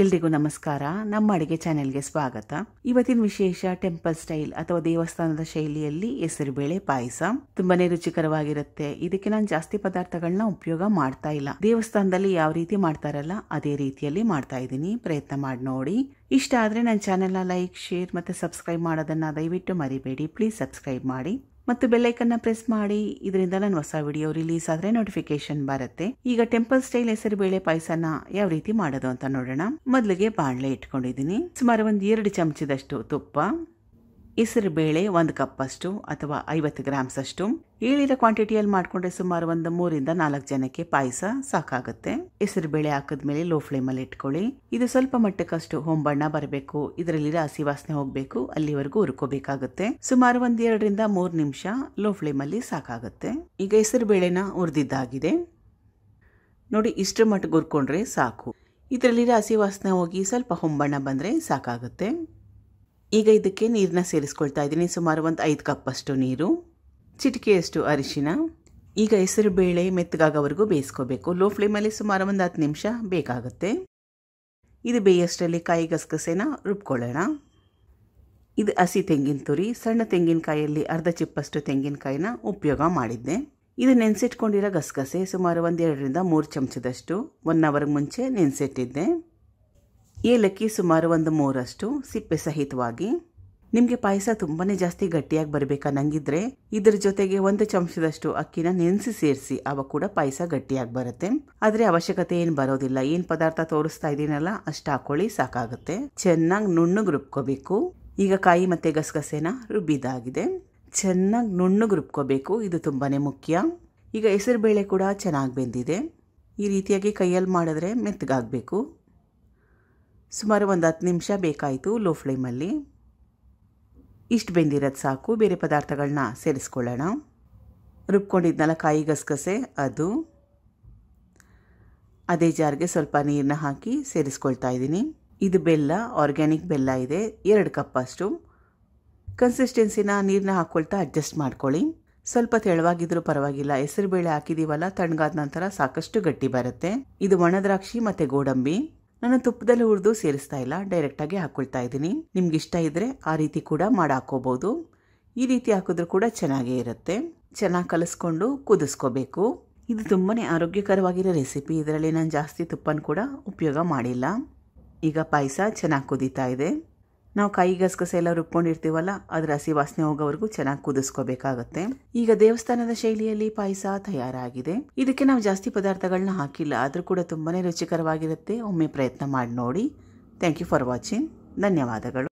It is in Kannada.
ಎಲ್ರಿಗೂ ನಮಸ್ಕಾರ ನಮ್ಮ ಅಡುಗೆ ಚಾನೆಲ್ಗೆ ಸ್ವಾಗತ ಇವತ್ತಿನ ವಿಶೇಷ ಟೆಂಪಲ್ ಸ್ಟೈಲ್ ಅಥವಾ ದೇವಸ್ಥಾನದ ಶೈಲಿಯಲ್ಲಿ ಹೆಸರುಬೇಳೆ ಪಾಯಸ ತುಂಬಾನೇ ರುಚಿಕರವಾಗಿರುತ್ತೆ ಇದಕ್ಕೆ ನಾನು ಜಾಸ್ತಿ ಪದಾರ್ಥಗಳನ್ನ ಉಪಯೋಗ ಮಾಡ್ತಾ ಇಲ್ಲ ದೇವಸ್ಥಾನದಲ್ಲಿ ಯಾವ ರೀತಿ ಮಾಡ್ತಾರಲ್ಲ ಅದೇ ರೀತಿಯಲ್ಲಿ ಮಾಡ್ತಾ ಇದ್ದೀನಿ ಪ್ರಯತ್ನ ಮಾಡಿ ನೋಡಿ ಇಷ್ಟ ಆದ್ರೆ ನನ್ನ ಚಾನೆಲ್ನ ಲೈಕ್ ಶೇರ್ ಮತ್ತೆ ಸಬ್ಸ್ಕ್ರೈಬ್ ಮಾಡೋದನ್ನ ದಯವಿಟ್ಟು ಮರಿಬೇಡಿ ಪ್ಲೀಸ್ ಸಬ್ಸ್ಕ್ರೈಬ್ ಮಾಡಿ ಮತ್ತು ಬೆಲ್ಲೈಕನ್ನ ಪ್ರೆಸ್ ಮಾಡಿ ಇದರಿಂದ ನಾನು ಹೊಸ ವಿಡಿಯೋ ರಿಲೀಸ್ ಆದರೆ ನೋಟಿಫಿಕೇಶನ್ ಬರುತ್ತೆ ಈಗ ಟೆಂಪಲ್ ಸ್ಟೈಲ್ ಹೆಸರು ಬೇಳೆ ಪಾಯಸನ ಯಾವ ರೀತಿ ಮಾಡೋದು ಅಂತ ನೋಡೋಣ ಮೊದಲಿಗೆ ಬಾಣಲೆ ಇಟ್ಕೊಂಡಿದ್ದೀನಿ ಸುಮಾರು ಒಂದು ಎರಡು ಚಮಚದಷ್ಟು ತುಪ್ಪ ಬೇಳೆ ಒಂದು ಕಪ್ಪಷ್ಟು ಅಥವಾ ಐವತ್ತು ಅಷ್ಟು ಹೇಳಿದ ಕ್ವಾಂಟಿಟಿಯಲ್ಲಿ ಮಾಡಿಕೊಂಡ್ರೆ ಸುಮಾರು ಒಂದು ಮೂರಿಂದ ನಾಲ್ಕು ಜನಕ್ಕೆ ಪಾಯಸ ಸಾಕಾಗುತ್ತೆ ಹೆಸರು ಬೇಳೆ ಮೇಲೆ ಲೋ ಫ್ಲೇಮಲ್ಲಿ ಇಟ್ಕೊಳ್ಳಿ ಇದು ಸ್ವಲ್ಪ ಮಟ್ಟಕ್ಕಷ್ಟು ಹೊಂಬಣ್ಣ ಬರಬೇಕು ಇದರಲ್ಲಿ ಹಸಿ ವಾಸನೆ ಹೋಗಬೇಕು ಅಲ್ಲಿವರೆಗೂ ಹುರ್ಕೋಬೇಕಾಗುತ್ತೆ ಸುಮಾರು ಒಂದ್ ಎರಡರಿಂದ ಮೂರ್ ನಿಮಿಷ ಲೋ ಅಲ್ಲಿ ಸಾಕಾಗುತ್ತೆ ಈಗ ಹೆಸರು ಬೇಳೆನ ಹುರಿದಿದ್ದಾಗಿದೆ ನೋಡಿ ಇಷ್ಟು ಮಟ್ಟಿಗೆ ಹುರ್ಕೊಂಡ್ರೆ ಸಾಕು ಇದರಲ್ಲಿ ಹಸಿ ವಾಸನೆ ಹೋಗಿ ಸ್ವಲ್ಪ ಹೊಂಬಣ್ಣ ಬಂದರೆ ಸಾಕಾಗುತ್ತೆ ಈಗ ಇದಕ್ಕೆ ನೀರನ್ನ ಸೇರಿಸ್ಕೊಳ್ತಾ ಇದ್ದೀನಿ ಸುಮಾರು ಒಂದು ಐದು ಕಪ್ಪಷ್ಟು ನೀರು ಚಿಟಿಕೆಯಷ್ಟು ಅರಿಶಿನ ಈಗ ಹೆಸರು ಬೇಳೆ ಮೆತ್ತಗಾಗವರೆಗೂ ಬೇಯಿಸ್ಕೋಬೇಕು ಲೋ ಫ್ಲೇಮಲ್ಲಿ ಸುಮಾರು ಒಂದು ಹತ್ತು ನಿಮಿಷ ಬೇಕಾಗುತ್ತೆ ಇದು ಬೇಯಷ್ಟರಲ್ಲಿ ಕಾಯಿ ಗಸಗಸೆನ ರುಬ್ಕೊಳ್ಳೋಣ ಇದು ಹಸಿ ತೆಂಗಿನ ತುರಿ ಸಣ್ಣ ತೆಂಗಿನಕಾಯಲ್ಲಿ ಅರ್ಧ ಚಿಪ್ಪಷ್ಟು ತೆಂಗಿನಕಾಯಿನ ಉಪಯೋಗ ಮಾಡಿದ್ದೆ ಇದು ನೆನೆಸಿಟ್ಕೊಂಡಿರೋ ಗಸಗಸೆ ಸುಮಾರು ಒಂದೆರಡರಿಂದ ಮೂರು ಚಮಚದಷ್ಟು ಒನ್ ಅವರ್ಗೆ ಮುಂಚೆ ನೆನೆಸಿಟ್ಟಿದ್ದೆ ಏಲಕ್ಕಿ ಸುಮಾರು ಒಂದು ಮೂರಷ್ಟು ಸಿಪ್ಪೆ ಸಹಿತವಾಗಿ ನಿಮಗೆ ಪಾಯಸ ತುಂಬಾ ಜಾಸ್ತಿ ಗಟ್ಟಿಯಾಗಿ ಬರಬೇಕನ್ನಂಗಿದ್ರೆ ಇದ್ರ ಜೊತೆಗೆ ಒಂದು ಚಮಚದಷ್ಟು ಅಕ್ಕಿನ ನೆನೆಸಿ ಸೇರಿಸಿ ಅವ ಕೂಡ ಪಾಯಸ ಗಟ್ಟಿಯಾಗಿ ಬರುತ್ತೆ ಆದರೆ ಅವಶ್ಯಕತೆ ಏನು ಬರೋದಿಲ್ಲ ಏನು ಪದಾರ್ಥ ತೋರಿಸ್ತಾ ಇದ್ದೀನಲ್ಲ ಅಷ್ಟು ಹಾಕೊಳ್ಳಿ ಸಾಕಾಗುತ್ತೆ ಚೆನ್ನಾಗಿ ನುಣ್ಣಗೆ ರುಬ್ಕೋಬೇಕು ಈಗ ಕಾಯಿ ಮತ್ತು ಗಸಗಸೆನ ರುಬ್ಬಿದಾಗಿದೆ ಚೆನ್ನಾಗಿ ನುಣ್ಣಗೆ ರುಬ್ಕೋಬೇಕು ಇದು ತುಂಬಾ ಮುಖ್ಯ ಈಗ ಹೆಸರು ಬೇಳೆ ಕೂಡ ಚೆನ್ನಾಗಿ ಬೆಂದಿದೆ ಈ ರೀತಿಯಾಗಿ ಕೈಯಲ್ಲಿ ಮಾಡಿದ್ರೆ ಮೆತ್ತಗಾಗಬೇಕು ಸುಮಾರು ಒಂದು ಹತ್ತು ನಿಮಿಷ ಬೇಕಾಯಿತು ಲೋ ಫ್ಲೇಮಲ್ಲಿ ಇಷ್ಟು ಬೆಂದಿರೋದು ಸಾಕು ಬೇರೆ ಪದಾರ್ಥಗಳನ್ನ ಸೇರಿಸ್ಕೊಳ್ಳೋಣ ರುಬ್ಕೊಂಡಿದ್ದನಲ್ಲ ಕಾಯಿ ಗಸಗಸೆ ಅದು ಅದೇ ಜಾರ್ಗೆ ಸ್ವಲ್ಪ ನೀರನ್ನ ಹಾಕಿ ಸೇರಿಸ್ಕೊಳ್ತಾ ಇದ್ದೀನಿ ಇದು ಬೆಲ್ಲ ಆರ್ಗ್ಯಾನಿಕ್ ಬೆಲ್ಲ ಇದೆ ಎರಡು ಕಪ್ ಅಷ್ಟು ಕನ್ಸಿಸ್ಟೆನ್ಸಿನ ನೀರನ್ನ ಹಾಕ್ಕೊಳ್ತಾ ಅಡ್ಜಸ್ಟ್ ಮಾಡ್ಕೊಳ್ಳಿ ಸ್ವಲ್ಪ ತೆಳುವಾಗಿದ್ರೂ ಪರವಾಗಿಲ್ಲ ಹೆಸರು ಬೇಳೆ ಹಾಕಿದ್ದೀವಲ್ಲ ತಣ್ಣಗಾದ ನಂತರ ಸಾಕಷ್ಟು ಗಟ್ಟಿ ಬರುತ್ತೆ ಇದು ಒಣದ್ರಾಕ್ಷಿ ಮತ್ತು ಗೋಡಂಬಿ ನಾನು ತುಪ್ಪದಲ್ಲಿ ಹುರಿದು ಸೇರಿಸ್ತಾ ಇಲ್ಲ ಡೈರೆಕ್ಟಾಗಿ ಹಾಕ್ಕೊಳ್ತಾ ಇದ್ದೀನಿ ನಿಮ್ಗೆ ಇಷ್ಟ ಇದ್ರೆ ಆ ರೀತಿ ಕೂಡ ಮಾಡಿ ಹಾಕ್ಕೋಬೋದು ಈ ರೀತಿ ಹಾಕಿದ್ರೂ ಕೂಡ ಚೆನ್ನಾಗೇ ಇರುತ್ತೆ ಚೆನ್ನಾಗಿ ಕಲಿಸ್ಕೊಂಡು ಕುದಿಸ್ಕೋಬೇಕು ಇದು ತುಂಬಾ ಆರೋಗ್ಯಕರವಾಗಿರೋ ರೆಸಿಪಿ ಇದರಲ್ಲಿ ನಾನು ಜಾಸ್ತಿ ತುಪ್ಪನ ಕೂಡ ಉಪಯೋಗ ಮಾಡಿಲ್ಲ ಈಗ ಪಾಯಸ ಚೆನ್ನಾಗಿ ಕುದೀತಾ ಇದೆ ನಾವು ಕಾಯಿ ಗಸಗಸೆ ಎಲ್ಲ ರುಬ್ಕೊಂಡಿರ್ತೀವಲ್ಲ ಅದರ ಹಸಿ ವಾಸನೆ ಹೋಗೋವರೆಗೂ ಚೆನ್ನಾಗಿ ಕುದಿಸ್ಕೋಬೇಕಾಗತ್ತೆ ಈಗ ದೇವಸ್ಥಾನದ ಶೈಲಿಯಲ್ಲಿ ಪಾಯಸ ತಯಾರಾಗಿದೆ ಇದಕ್ಕೆ ನಾವು ಜಾಸ್ತಿ ಪದಾರ್ಥಗಳನ್ನ ಹಾಕಿಲ್ಲ ಆದರೂ ಕೂಡ ತುಂಬಾನೇ ರುಚಿಕರವಾಗಿರುತ್ತೆ ಒಮ್ಮೆ ಪ್ರಯತ್ನ ಮಾಡಿ ನೋಡಿ ಥ್ಯಾಂಕ್ ಯು ಫಾರ್ ವಾಚಿಂಗ್ ಧನ್ಯವಾದಗಳು